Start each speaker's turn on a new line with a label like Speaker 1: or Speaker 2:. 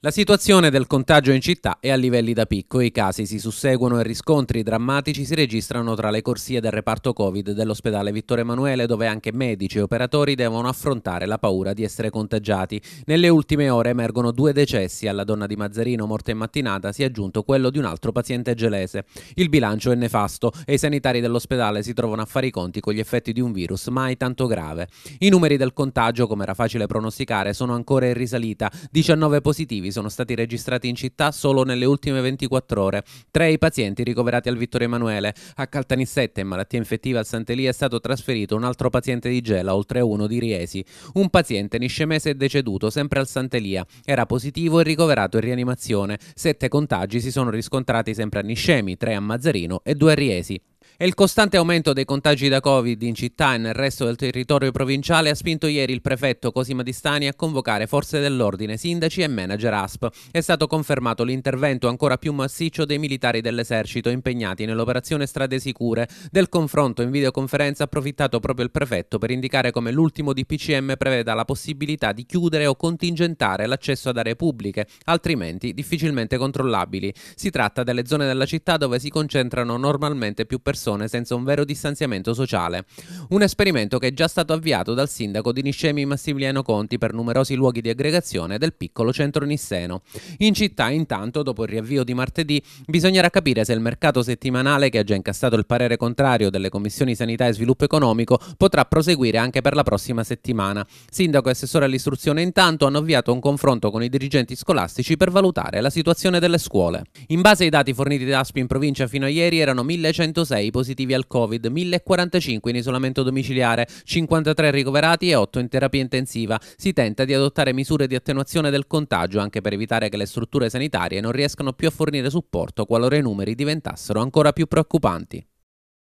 Speaker 1: La situazione del contagio in città è a livelli da picco, i casi si susseguono e riscontri drammatici si registrano tra le corsie del reparto Covid dell'ospedale Vittorio Emanuele dove anche medici e operatori devono affrontare la paura di essere contagiati. Nelle ultime ore emergono due decessi, alla donna di Mazzarino morta in mattinata si è aggiunto quello di un altro paziente gelese. Il bilancio è nefasto e i sanitari dell'ospedale si trovano a fare i conti con gli effetti di un virus mai tanto grave. I numeri del contagio, come era facile pronosticare, sono ancora in risalita, 19 positivi positivi sono stati registrati in città solo nelle ultime 24 ore. Tre i pazienti ricoverati al Vittorio Emanuele. A Caltanissette, in malattia infettiva al Sant'Elia è stato trasferito un altro paziente di Gela, oltre a uno di Riesi. Un paziente niscemese è deceduto, sempre al Sant'Elia. Era positivo e ricoverato in rianimazione. Sette contagi si sono riscontrati sempre a Niscemi, tre a Mazzarino e due a Riesi. E il costante aumento dei contagi da Covid in città e nel resto del territorio provinciale ha spinto ieri il prefetto Cosima Di Stani a convocare forze dell'ordine, sindaci e manager ASP. È stato confermato l'intervento ancora più massiccio dei militari dell'esercito impegnati nell'operazione Strade Sicure. Del confronto in videoconferenza ha approfittato proprio il prefetto per indicare come l'ultimo DPCM preveda la possibilità di chiudere o contingentare l'accesso ad aree pubbliche, altrimenti difficilmente controllabili. Si tratta delle zone della città dove si concentrano normalmente più persone persone senza un vero distanziamento sociale. Un esperimento che è già stato avviato dal sindaco di Niscemi Massimiliano Conti per numerosi luoghi di aggregazione del piccolo centro nisseno. In città, intanto, dopo il riavvio di martedì, bisognerà capire se il mercato settimanale, che ha già incassato il parere contrario delle commissioni sanità e sviluppo economico, potrà proseguire anche per la prossima settimana. Sindaco e assessore all'istruzione, intanto, hanno avviato un confronto con i dirigenti scolastici per valutare la situazione delle scuole. In base ai dati forniti da ASPI in provincia fino a ieri erano 1106 positivi al Covid, 1045 in isolamento domiciliare, 53 ricoverati e 8 in terapia intensiva. Si tenta di adottare misure di attenuazione del contagio anche per evitare che le strutture sanitarie non riescano più a fornire supporto qualora i numeri diventassero ancora più preoccupanti.